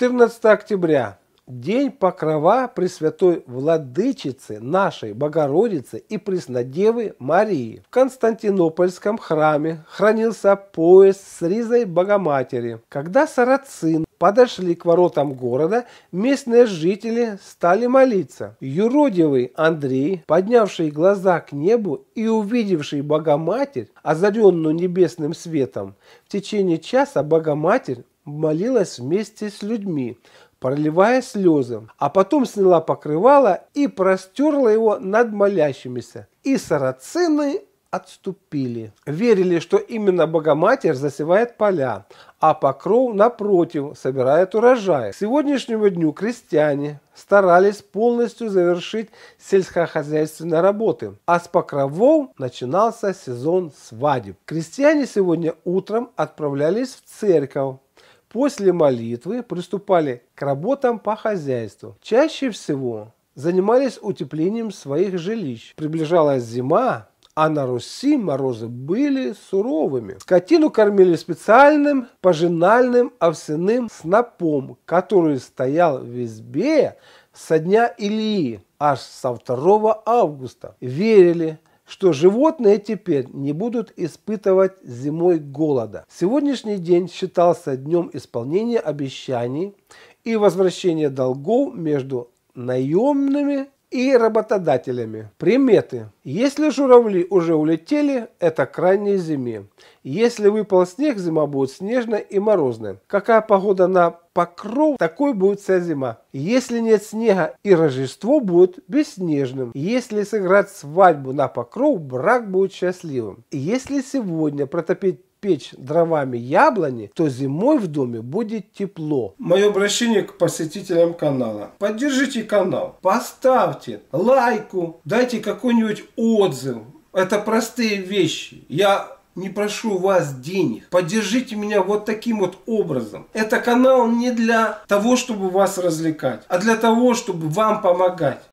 14 октября – день покрова Пресвятой Владычицы нашей Богородицы и Преснодевы Марии. В Константинопольском храме хранился пояс с ризой Богоматери. Когда сарацин подошли к воротам города, местные жители стали молиться. Юродивый Андрей, поднявший глаза к небу и увидевший Богоматерь, озаренную небесным светом, в течение часа Богоматерь молилась вместе с людьми, проливая слезы, а потом сняла покрывало и простерла его над молящимися. И сарацины отступили. Верили, что именно Богоматерь засевает поля, а покров, напротив, собирает урожай. К сегодняшнему дню крестьяне старались полностью завершить сельскохозяйственные работы, а с покровов начинался сезон свадеб. Крестьяне сегодня утром отправлялись в церковь, После молитвы приступали к работам по хозяйству. Чаще всего занимались утеплением своих жилищ. Приближалась зима, а на Руси морозы были суровыми. Скотину кормили специальным пожинальным овсяным снопом, который стоял в избе со дня Ильи аж со 2 августа. Верили, что животные теперь не будут испытывать зимой голода. Сегодняшний день считался днем исполнения обещаний и возвращения долгов между наемными и работодателями. Приметы. Если журавли уже улетели, это крайние ранней зиме. Если выпал снег, зима будет снежная и морозная. Какая погода на покров, такой будет вся зима. Если нет снега и Рождество будет бесснежным. Если сыграть свадьбу на покров, брак будет счастливым. Если сегодня протопить печь дровами яблони, то зимой в доме будет тепло. Мое обращение к посетителям канала. Поддержите канал, поставьте лайку, дайте какой-нибудь отзыв. Это простые вещи. Я не прошу вас денег. Поддержите меня вот таким вот образом. Это канал не для того, чтобы вас развлекать, а для того, чтобы вам помогать.